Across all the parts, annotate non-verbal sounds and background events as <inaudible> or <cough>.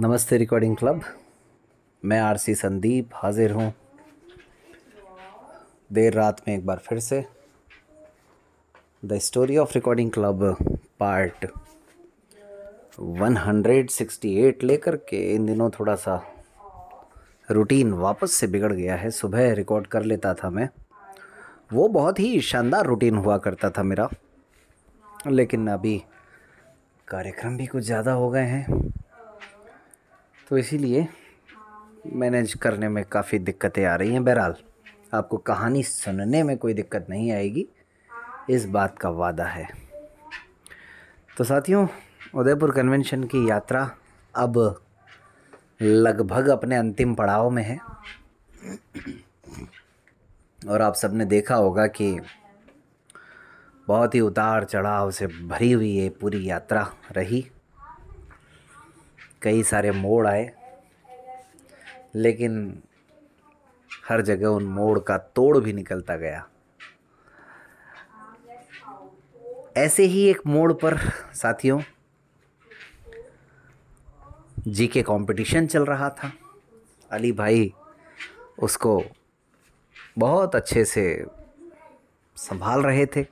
नमस्ते recording club मैं R C Sandeep हाजिर हूँ देर रात में एक बार फिर से the story of recording club part 168 लेकर के इन दिनों थोड़ा सा रूटीन वापस से बिगड़ गया है सुबह रिकॉर्ड कर लेता था मैं वो बहुत ही शानदार रूटीन हुआ करता था मेरा लेकिन अभी कार्यक्रम भी कुछ ज़्यादा हो गए हैं तो इसीलिए मैनेज करने में काफ़ी दिक्कतें आ रही हैं बहरहाल आपको कहानी सुनने में कोई दिक्कत नहीं आएगी इस बात का वादा है तो साथियों उदयपुर कन्वेंशन की यात्रा अब लगभग अपने अंतिम पड़ाव में है और आप सबने देखा होगा कि बहुत ही उतार चढ़ाव से भरी हुई ये पूरी यात्रा रही कई सारे मोड़ आए लेकिन हर जगह उन मोड़ का तोड़ भी निकलता गया ऐसे ही एक मोड़ पर साथियों जी के कॉम्पिटिशन चल रहा था अली भाई उसको बहुत अच्छे से संभाल रहे थे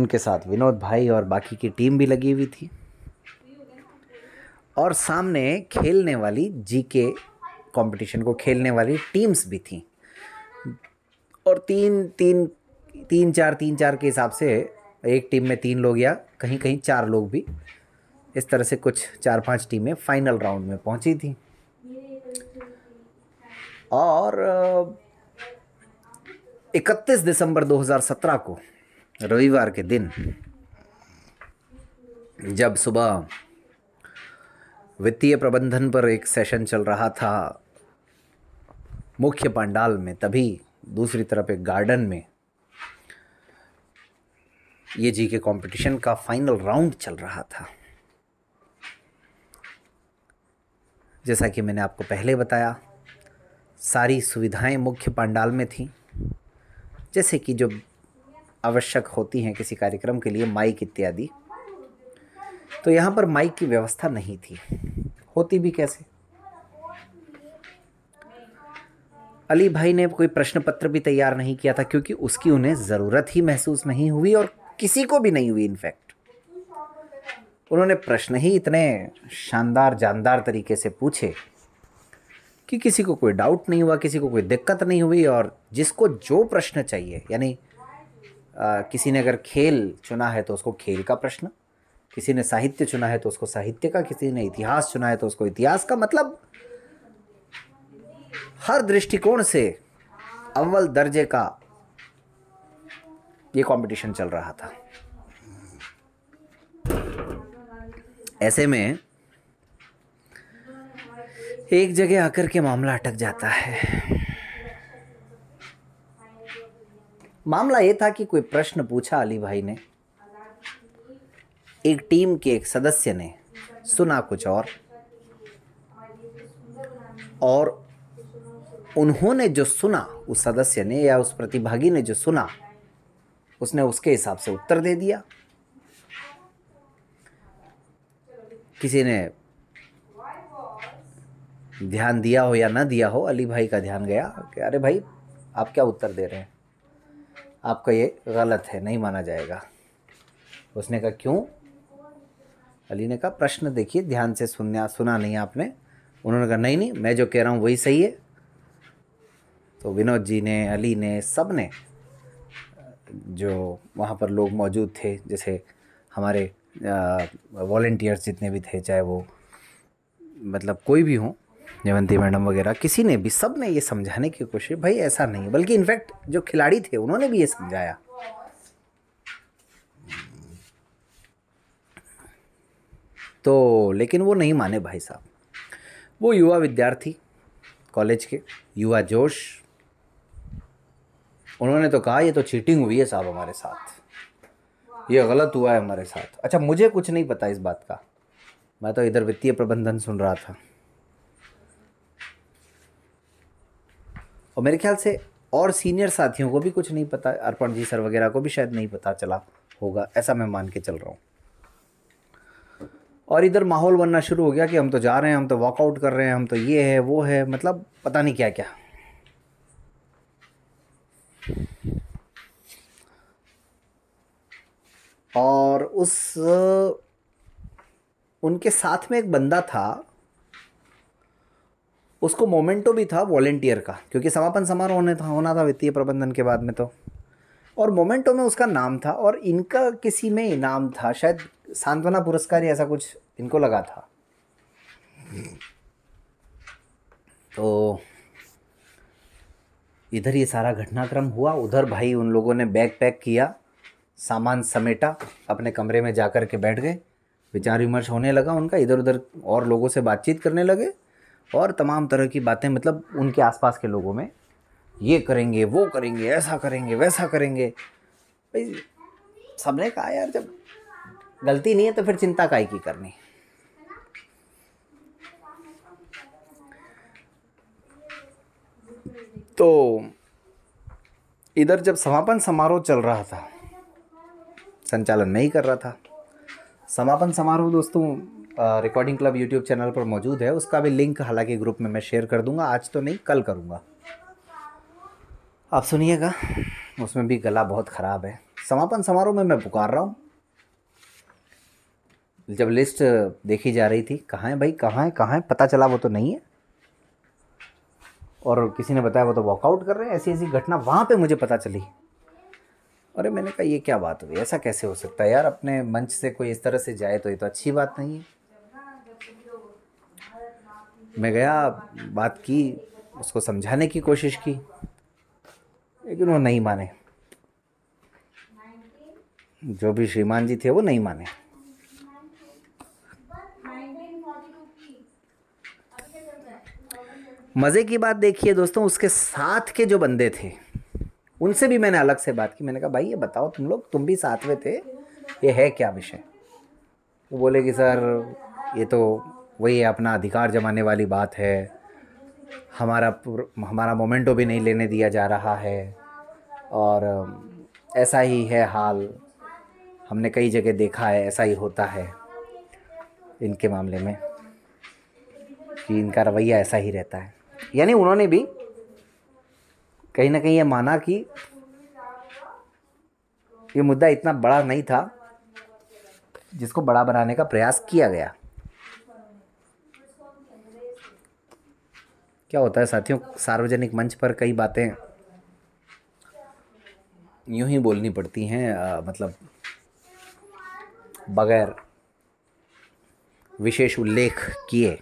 उनके साथ विनोद भाई और बाकी की टीम भी लगी हुई थी और सामने खेलने वाली जीके कंपटीशन को खेलने वाली टीम्स भी थी और तीन तीन तीन चार तीन चार के हिसाब से एक टीम में तीन लोग या कहीं कहीं चार लोग भी इस तरह से कुछ चार पांच टीमें फाइनल राउंड में पहुंची थी और 31 दिसंबर 2017 को रविवार के दिन जब सुबह वित्तीय प्रबंधन पर एक सेशन चल रहा था मुख्य पंडाल में तभी दूसरी तरफ एक गार्डन में ये जी के कॉम्पिटिशन का फाइनल राउंड चल रहा था जैसा कि मैंने आपको पहले बताया सारी सुविधाएं मुख्य पंडाल में थी जैसे कि जो आवश्यक होती हैं किसी कार्यक्रम के लिए माइक इत्यादि तो यहाँ पर माइक की व्यवस्था नहीं थी होती भी कैसे अली भाई ने कोई प्रश्न पत्र भी तैयार नहीं किया था क्योंकि उसकी उन्हें ज़रूरत ही महसूस नहीं हुई और किसी को भी नहीं हुई इनफैक्ट उन्होंने प्रश्न ही इतने शानदार जानदार तरीके से पूछे कि किसी को कोई डाउट नहीं हुआ किसी को कोई दिक्कत नहीं हुई और जिसको जो प्रश्न चाहिए यानी किसी ने अगर खेल चुना है तो उसको खेल का प्रश्न किसी ने साहित्य चुना है तो उसको साहित्य का किसी ने इतिहास चुना है तो उसको इतिहास का मतलब हर दृष्टिकोण से अव्वल दर्जे का ये कंपटीशन चल रहा था ऐसे में एक जगह आकर के मामला अटक जाता है मामला ये था कि कोई प्रश्न पूछा अली भाई ने एक टीम के एक सदस्य ने सुना कुछ और और उन्होंने जो सुना उस सदस्य ने या उस प्रतिभागी ने जो सुना उसने उसके हिसाब से उत्तर दे दिया किसी ने ध्यान दिया हो या ना दिया हो अली भाई का ध्यान गया कि अरे भाई आप क्या उत्तर दे रहे हैं आपका ये गलत है नहीं माना जाएगा उसने कहा क्यों अली ने कहा प्रश्न देखिए ध्यान से सुनना सुना नहीं आपने उन्होंने कहा नहीं नहीं मैं जो कह रहा हूँ वही सही है तो विनोद जी ने अली ने सब ने जो वहाँ पर लोग मौजूद थे जैसे हमारे वॉल्टियर्स जितने भी थे चाहे वो मतलब कोई भी हों जयंती मैडम वगैरह किसी ने भी सब ने ये समझाने की कोशिश भाई ऐसा नहीं बल्कि इनफैक्ट जो खिलाड़ी थे उन्होंने भी ये समझाया तो लेकिन वो नहीं माने भाई साहब वो युवा विद्यार्थी कॉलेज के युवा जोश उन्होंने तो कहा ये तो चीटिंग हुई है साहब हमारे साथ ये गलत हुआ है हमारे साथ अच्छा मुझे कुछ नहीं पता इस बात का मैं तो इधर वित्तीय प्रबंधन सुन रहा था और मेरे ख्याल से और सीनियर साथियों को भी कुछ नहीं पता अर्पण जी सर वगैरह को भी शायद नहीं पता चला होगा ऐसा मैं मान के चल रहा हूँ और इधर माहौल बनना शुरू हो गया कि हम तो जा रहे हैं हम तो वॉकआउट कर रहे हैं हम तो ये है वो है मतलब पता नहीं क्या क्या और उस उनके साथ में एक बंदा था उसको मोमेंटो भी था वॉलेंटियर का क्योंकि समापन समारोह होने था होना था वित्तीय प्रबंधन के बाद में तो और मोमेंटो में उसका नाम था और इनका किसी में इनाम था शायद सांत्वना पुरस्कार ही ऐसा कुछ इनको लगा था तो इधर ये सारा घटनाक्रम हुआ उधर भाई उन लोगों ने बैग पैक किया सामान समेटा अपने कमरे में जा कर के बैठ गए विचार विमर्श होने लगा उनका इधर उधर और लोगों से बातचीत करने लगे और तमाम तरह की बातें मतलब उनके आसपास के लोगों में ये करेंगे वो करेंगे ऐसा करेंगे वैसा करेंगे भाई सबने कहा यार जब गलती नहीं है तो फिर चिंता काय की करनी तो इधर जब समापन समारोह चल रहा था संचालन मैं ही कर रहा था समापन समारोह दोस्तों रिकॉर्डिंग क्लब यूट्यूब चैनल पर मौजूद है उसका भी लिंक हालांकि ग्रुप में मैं शेयर कर दूंगा आज तो नहीं कल करूंगा आप सुनिएगा उसमें भी गला बहुत ख़राब है समापन समारोह में मैं पुकार रहा हूँ जब लिस्ट देखी जा रही थी कहाँ है भाई कहाँ है कहाँ है पता चला वो तो नहीं है और किसी ने बताया वो तो वॉकआउट कर रहे हैं ऐसी ऐसी घटना वहाँ पे मुझे पता चली अरे मैंने कहा ये क्या बात हुई ऐसा कैसे हो सकता है यार अपने मंच से कोई इस तरह से जाए तो ये तो अच्छी बात नहीं है मैं गया बात की उसको समझाने की कोशिश की लेकिन वो नहीं माने जो भी श्रीमान जी थे वो नहीं माने मज़े की बात देखिए दोस्तों उसके साथ के जो बंदे थे उनसे भी मैंने अलग से बात की मैंने कहा भाई ये बताओ तुम लोग तुम भी साथ में थे ये है क्या विषय वो बोले कि सर ये तो वही अपना अधिकार जमाने वाली बात है हमारा हमारा मोमेंटो भी नहीं लेने दिया जा रहा है और ऐसा ही है हाल हमने कई जगह देखा है ऐसा ही होता है इनके मामले में कि इनका रवैया ऐसा ही रहता है यानी उन्होंने भी कहीं ना कहीं ये माना कि ये मुद्दा इतना बड़ा नहीं था जिसको बड़ा बनाने का प्रयास किया गया क्या होता है साथियों सार्वजनिक मंच पर कई बातें यूं ही बोलनी पड़ती हैं आ, मतलब बगैर विशेष उल्लेख किए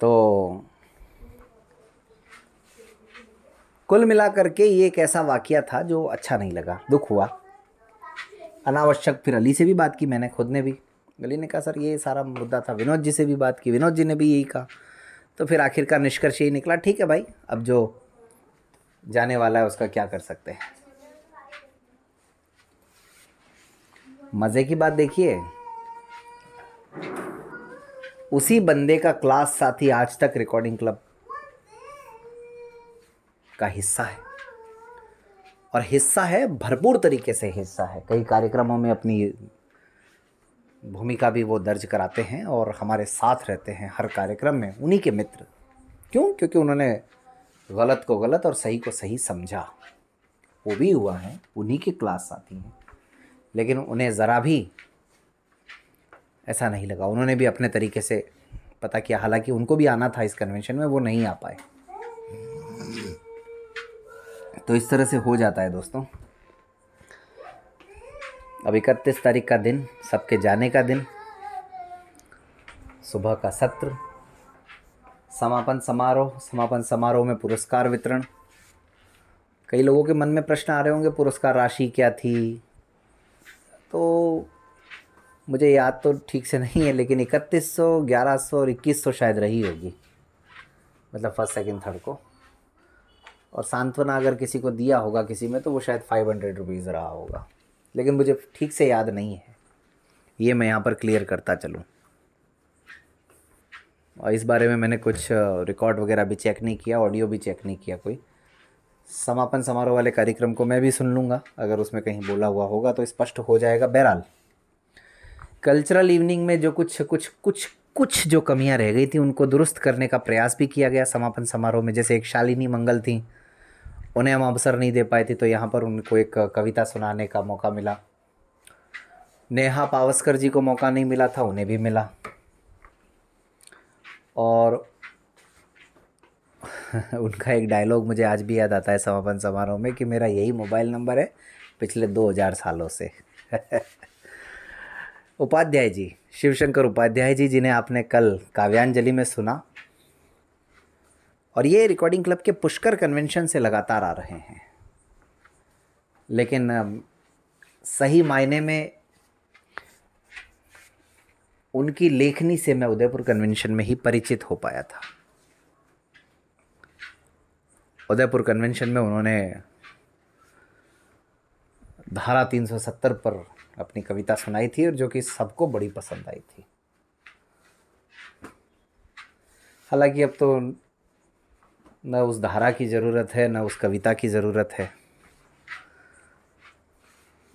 तो कुल मिलाकर के ये एक ऐसा वाक्य था जो अच्छा नहीं लगा दुख हुआ अनावश्यक फिर अली से भी बात की मैंने खुद ने भी अली ने कहा सर ये सारा मुद्दा था विनोद जी से भी बात की विनोद जी ने भी यही कहा तो फिर आखिरकार निष्कर्ष यही निकला ठीक है भाई अब जो जाने वाला है उसका क्या कर सकते हैं मज़े की बात देखिए उसी बंदे का क्लास साथी आज तक रिकॉर्डिंग क्लब का हिस्सा है और हिस्सा है भरपूर तरीके से हिस्सा है कई कार्यक्रमों में अपनी भूमिका भी वो दर्ज कराते हैं और हमारे साथ रहते हैं हर कार्यक्रम में उन्हीं के मित्र क्यों क्योंकि उन्होंने गलत को गलत और सही को सही समझा वो भी हुआ है उन्हीं के क्लास साथी हैं लेकिन उन्हें ज़रा भी ऐसा नहीं लगा उन्होंने भी अपने तरीके से पता किया हालांकि उनको भी आना था इस कन्वेंशन में वो नहीं आ पाए तो इस तरह से हो जाता है दोस्तों अब इकतीस तारीख का दिन सबके जाने का दिन सुबह का सत्र समापन समारोह समापन समारोह में पुरस्कार वितरण कई लोगों के मन में प्रश्न आ रहे होंगे पुरस्कार राशि क्या थी तो मुझे याद तो ठीक से नहीं है लेकिन इकतीस सौ ग्यारह सौ और इक्कीस सौ शायद रही होगी मतलब फर्स्ट सेकंड थर्ड को और सांत्वना अगर किसी को दिया होगा किसी में तो वो शायद फाइव हंड्रेड रुपीज़ रहा होगा लेकिन मुझे ठीक से याद नहीं है ये मैं यहाँ पर क्लियर करता चलूँ और इस बारे में मैंने कुछ रिकॉर्ड वगैरह भी चेक नहीं किया ऑडियो भी चेक नहीं किया कोई समापन समारोह वाले कार्यक्रम को मैं भी सुन लूँगा अगर उसमें कहीं बोला हुआ होगा तो स्पष्ट हो जाएगा बहरहाल कल्चरल इवनिंग में जो कुछ कुछ कुछ कुछ जो कमियां रह गई थी उनको दुरुस्त करने का प्रयास भी किया गया समापन समारोह में जैसे एक शालिनी मंगल थी उन्हें हम अवसर नहीं दे पाए थे तो यहाँ पर उनको एक कविता सुनाने का मौका मिला नेहा पावस्कर जी को मौका नहीं मिला था उन्हें भी मिला और <laughs> उनका एक डायलॉग मुझे आज भी याद आता है समापन समारोह में कि मेरा यही मोबाइल नंबर है पिछले दो हज़ार सालों से <laughs> उपाध्याय जी शिवशंकर उपाध्याय जी जिन्हें आपने कल काव्यांजलि में सुना और ये रिकॉर्डिंग क्लब के पुष्कर कन्वेंशन से लगातार आ रहे हैं लेकिन सही मायने में उनकी लेखनी से मैं उदयपुर कन्वेंशन में ही परिचित हो पाया था उदयपुर कन्वेंशन में उन्होंने धारा 370 पर अपनी कविता सुनाई थी और जो कि सबको बड़ी पसंद आई थी हालांकि अब तो न उस धारा की ज़रूरत है न उस कविता की ज़रूरत है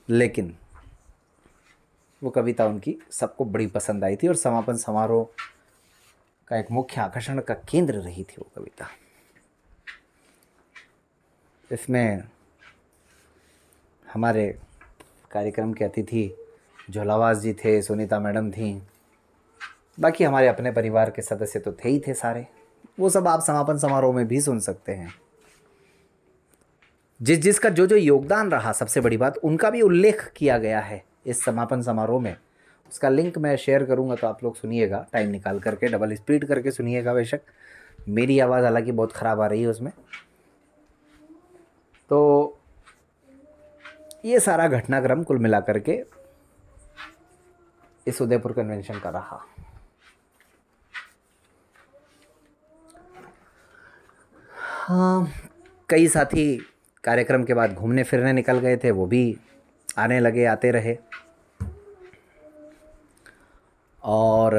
लेकिन वो कविता उनकी सबको बड़ी पसंद आई थी और समापन समारोह का एक मुख्य आकर्षण का केंद्र रही थी वो कविता इसमें हमारे कार्यक्रम के अतिथि झोलावास जी थे सुनीता मैडम थी बाकी हमारे अपने परिवार के सदस्य तो थे ही थे सारे वो सब आप समापन समारोह में भी सुन सकते हैं जिस जिसका जो जो योगदान रहा सबसे बड़ी बात उनका भी उल्लेख किया गया है इस समापन समारोह में उसका लिंक मैं शेयर करूंगा तो आप लोग सुनिएगा टाइम निकाल करके डबल स्पीड करके सुनिएगा बेशक मेरी आवाज़ हालांकि बहुत ख़राब आ रही है उसमें तो ये सारा घटनाक्रम कुल मिलाकर के इस उदयपुर कन्वेंशन का रहा हाँ कई साथी कार्यक्रम के बाद घूमने फिरने निकल गए थे वो भी आने लगे आते रहे और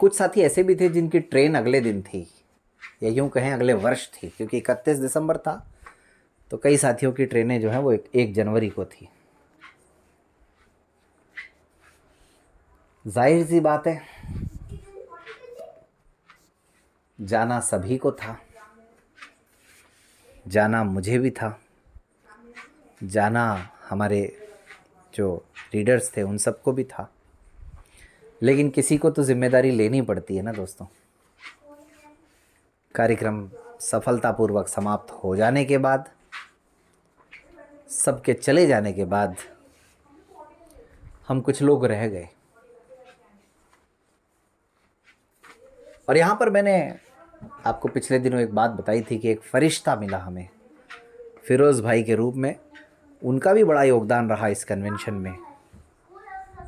कुछ साथी ऐसे भी थे जिनकी ट्रेन अगले दिन थी या यूँ कहें अगले वर्ष थी क्योंकि इकतीस दिसंबर था तो कई साथियों की ट्रेनें जो हैं वो एक, एक जनवरी को थी जाहिर सी बात है जाना सभी को था जाना मुझे भी था जाना हमारे जो रीडर्स थे उन सबको भी था लेकिन किसी को तो जिम्मेदारी लेनी पड़ती है ना दोस्तों कार्यक्रम सफलतापूर्वक समाप्त हो जाने के बाद सबके चले जाने के बाद हम कुछ लोग रह गए और यहाँ पर मैंने आपको पिछले दिनों एक बात बताई थी कि एक फ़रिश्ता मिला हमें फिरोज़ भाई के रूप में उनका भी बड़ा योगदान रहा इस कन्वेंशन में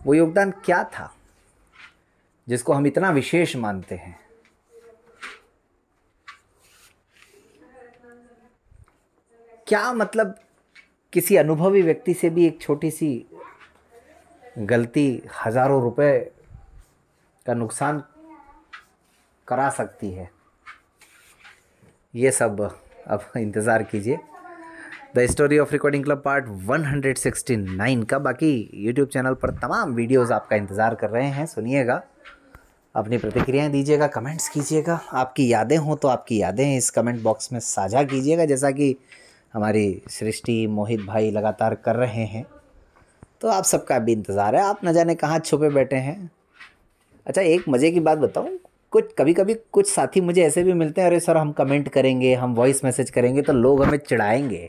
वो योगदान क्या था जिसको हम इतना विशेष मानते हैं क्या मतलब किसी अनुभवी व्यक्ति से भी एक छोटी सी गलती हज़ारों रुपए का नुकसान करा सकती है ये सब अब इंतज़ार कीजिए the story of recording club part 169 का बाकी यूट्यूब चैनल पर तमाम वीडियोस आपका इंतज़ार कर रहे हैं सुनिएगा अपनी प्रतिक्रियाएं दीजिएगा कमेंट्स कीजिएगा आपकी यादें हों तो आपकी यादें इस कमेंट बॉक्स में साझा कीजिएगा जैसा कि हमारी सृष्टि मोहित भाई लगातार कर रहे हैं तो आप सबका भी इंतज़ार है आप न जाने कहाँ छुपे बैठे हैं अच्छा एक मज़े की बात बताऊँ कुछ कभी कभी कुछ साथी मुझे ऐसे भी मिलते हैं अरे सर हम कमेंट करेंगे हम वॉइस मैसेज करेंगे तो लोग हमें चिढ़ाएंगे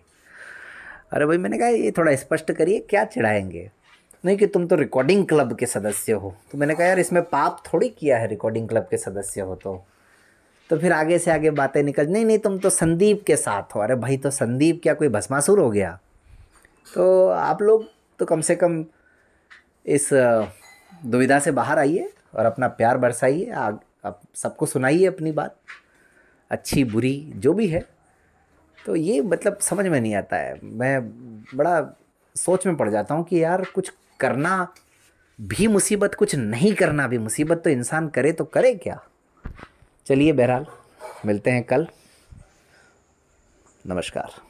अरे भाई मैंने कहा ये थोड़ा स्पष्ट करिए क्या चिढ़ाएंगे नहीं कि तुम तो रिकॉर्डिंग क्लब के सदस्य हो तो मैंने कहा यार इसमें पाप थोड़ी किया है रिकॉर्डिंग क्लब के सदस्य हो तो तो फिर आगे से आगे बातें निकल नहीं नहीं तुम तो संदीप के साथ हो अरे भाई तो संदीप क्या कोई भस्मासुर हो गया तो आप लोग तो कम से कम इस दुविधा से बाहर आइए और अपना प्यार बरसाइए आप सबको सुनाइए अपनी बात अच्छी बुरी जो भी है तो ये मतलब समझ में नहीं आता है मैं बड़ा सोच में पड़ जाता हूँ कि यार कुछ करना भी मुसीबत कुछ नहीं करना भी मुसीबत तो इंसान करे तो करे क्या चलिए बहरहाल मिलते हैं कल नमस्कार